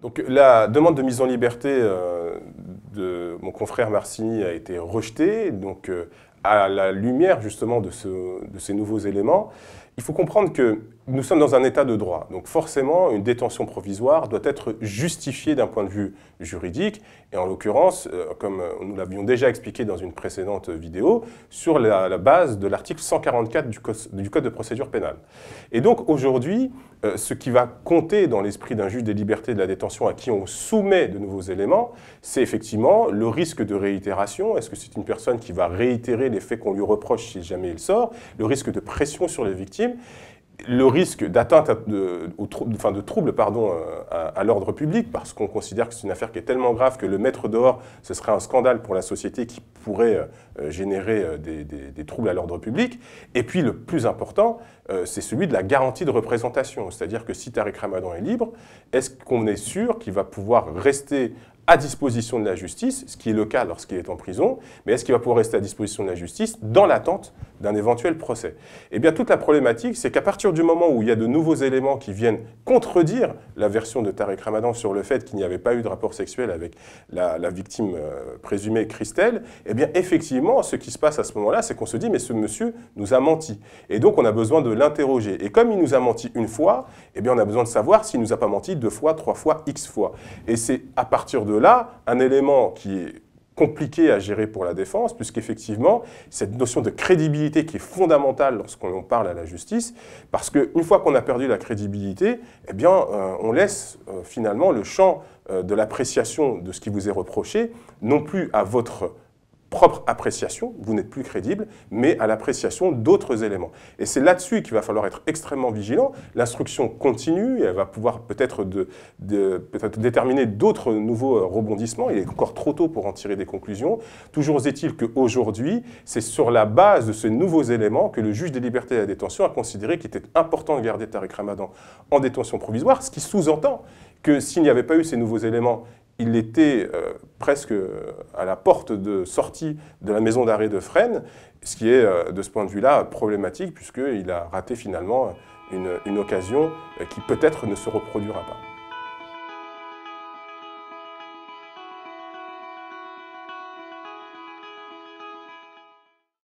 Donc la demande de mise en liberté euh, de mon confrère Marcini a été rejetée. Donc euh, à la lumière justement de, ces nouveaux éléments, il faut comprendre que nous sommes dans un état de droit. Donc forcément, une détention provisoire doit être justifiée d'un point de vue juridique. Et en l'occurrence, euh, comme euh, nous l'avions déjà expliqué dans une précédente vidéo, sur la, base de l'article 144 du du code, de procédure pénale. Et donc aujourd'hui, euh, ce qui va compter dans l'esprit d'un juge des libertés de la détention à qui on soumet de nouveaux éléments, c'est effectivement le risque de réitération. Est-ce que c'est une personne qui va réitérer les faits qu'on lui reproche si jamais il sort Le risque de pression sur les victimes le risque d'atteinte de, enfin de trouble pardon, euh, à, l'ordre public, parce qu'on considère que c'est une affaire qui est tellement grave que le mettre dehors, ce serait un scandale pour la société qui pourrait euh, euh, générer des, troubles à l'ordre public. Et puis le plus important, c'est celui de la garantie de représentation. C'est-à-dire que si Tariq Ramadan est libre, est-ce qu'on est sûr qu'il va pouvoir rester à disposition de la justice, ce qui est le cas lorsqu'il est en prison, mais est-ce qu'il va pouvoir rester à disposition de la justice dans l'attente d'un éventuel procès. Eh bien, toute la problématique, c'est qu'à partir du moment où il y a de nouveaux éléments qui viennent contredire la version de Tarek Ramadan sur le fait qu'il n'y avait pas eu de rapport sexuel avec la, victime euh, présumée Christelle, eh bien, effectivement, ce qui se passe à ce moment-là, c'est qu'on se dit, mais ce monsieur nous a menti. Et donc, on a besoin de l'interroger. Et comme il nous a menti une fois, eh bien, on a besoin de savoir s'il nous a pas menti deux fois, trois fois, x fois. Et c'est à partir de là, un élément qui est compliqué à gérer pour la défense, puisqu'effectivement, cette notion de crédibilité qui est fondamentale lorsqu'on parle à la justice, parce qu'une fois qu'on a perdu la crédibilité, eh bien, euh, on laisse euh, finalement le champ euh, de l'appréciation de ce qui vous est reproché, non plus à votre propre appréciation, vous n'êtes plus crédible, mais à l'appréciation d'autres éléments. Et c'est là-dessus qu'il va falloir être extrêmement vigilant. L'instruction continue, et elle va pouvoir peut-être de, de, peut déterminer d'autres nouveaux euh, rebondissements. Il est encore trop tôt pour en tirer des conclusions. Toujours est-il qu'aujourd'hui, c'est sur la base de ces nouveaux éléments que le juge des libertés et de la détention a considéré qu'il était important de garder Tariq Ramadan en détention provisoire, ce qui sous-entend que s'il n'y avait pas eu ces nouveaux éléments, il était euh, presque euh, à la porte de sortie de la maison d'arrêt de Fresnes, ce qui est euh, de ce point de vue-là problématique puisqu'il a raté finalement une occasion qui peut-être ne se reproduira pas.